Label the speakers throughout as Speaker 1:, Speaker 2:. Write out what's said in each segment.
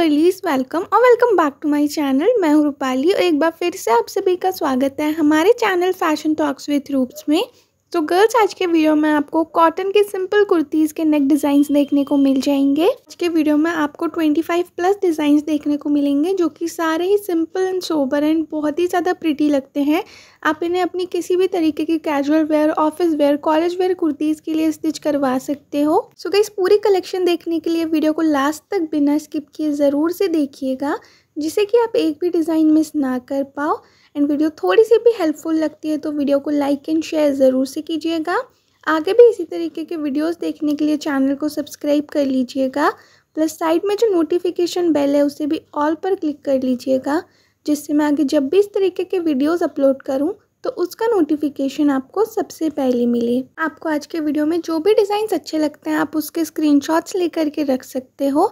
Speaker 1: गर्लीज तो वेलकम और welcome back to my channel मैं हूँ रूपाली और एक बार फिर से आप सभी का स्वागत है हमारे channel fashion talks with Roops में तो गर्ल्स आज के वीडियो में आपको कॉटन के सिंपल कुर्तीज़ के नेक डिज़ाइंस देखने को मिल जाएंगे आज के वीडियो में आपको 25 प्लस डिज़ाइंस देखने को मिलेंगे जो कि सारे ही सिंपल एंड सोबर एंड बहुत ही ज़्यादा प्रिटी लगते हैं आप इन्हें अपनी किसी भी तरीके की casual wear office wear college wear kurtis के लिए स्टिच करवा सकते हो सो so, इस पूरी कलेक्शन देखने के लिए वीडियो को लास्ट तक बिना स्किप किए ज़रूर से देखिएगा जिसे कि आप एक भी डिज़ाइन मिस ना कर पाओ एंड वीडियो थोड़ी सी भी हेल्पफुल लगती है तो वीडियो को लाइक एंड शेयर ज़रूर से कीजिएगा आगे भी इसी तरीके के वीडियोस देखने के लिए चैनल को सब्सक्राइब कर लीजिएगा प्लस साइड में जो नोटिफिकेशन बेल है उसे भी ऑल पर क्लिक कर लीजिएगा जिससे मैं आगे जब भी इस तरीके के वीडियोज़ अपलोड करूँ तो उसका नोटिफिकेशन आपको सबसे पहले मिले आपको आज के वीडियो में जो भी डिज़ाइंस अच्छे लगते हैं आप उसके स्क्रीनशॉट्स लेकर के रख सकते हो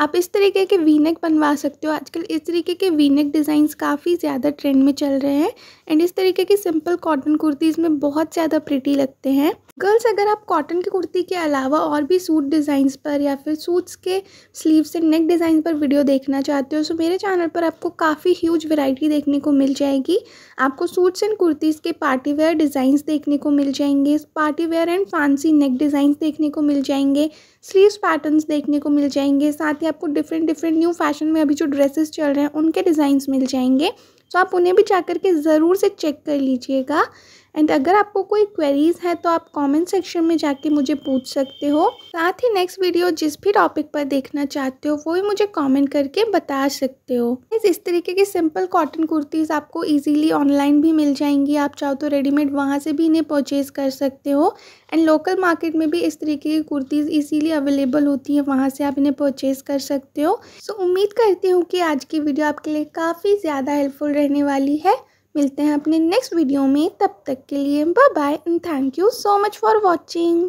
Speaker 1: आप इस तरीके के वीनेक बनवा सकते हो आजकल इस तरीके के वीनेक डिज़ाइंस काफ़ी ज़्यादा ट्रेंड में चल रहे हैं एंड इस तरीके की सिंपल कॉटन कुर्तीज़ में बहुत ज़्यादा प्रिटी लगते हैं गर्ल्स अगर आप कॉटन की कुर्ती के अलावा और भी सूट डिज़ाइंस पर या फिर सूट्स के स्लीव से नेक डिज़ाइन पर वीडियो देखना चाहते हो तो मेरे चैनल पर आपको काफ़ी ह्यूज वैरायटी देखने को मिल जाएगी आपको सूट्स एंड कुर्तीज़ के पार्टी वेयर डिज़ाइंस देखने को मिल जाएंगे party wear and fancy neck designs देखने को मिल जाएंगे स्लीव्स पैटर्न्स देखने को मिल जाएंगे साथ ही आपको डिफरेंट डिफरेंट न्यू फैशन में अभी जो ड्रेसेस चल रहे हैं उनके डिज़ाइंस मिल जाएंगे तो आप उन्हें भी जा के ज़रूर से चेक कर लीजिएगा एंड अगर आपको कोई क्वेरीज है तो आप कमेंट सेक्शन में जाके मुझे पूछ सकते हो साथ ही नेक्स्ट वीडियो जिस भी टॉपिक पर देखना चाहते हो वो भी मुझे कमेंट करके बता सकते हो इस तरीके की सिंपल कॉटन कुर्तीज़ आपको ईजिली ऑनलाइन भी मिल जाएंगी आप चाहो तो रेडीमेड वहाँ से भी इन्हें परचेज़ कर सकते हो एंड लोकल मार्केट में भी इस तरीके की कुर्तीज़ इजीली अवेलेबल होती हैं वहाँ से आप इन्हें परचेज़ कर सकते हो सो so, उम्मीद करती हूँ कि आज की वीडियो आपके लिए काफ़ी ज़्यादा हेल्पफुल रहने वाली है मिलते हैं अपने नेक्स्ट वीडियो में तब तक के लिए bye bye and thank you so much for watching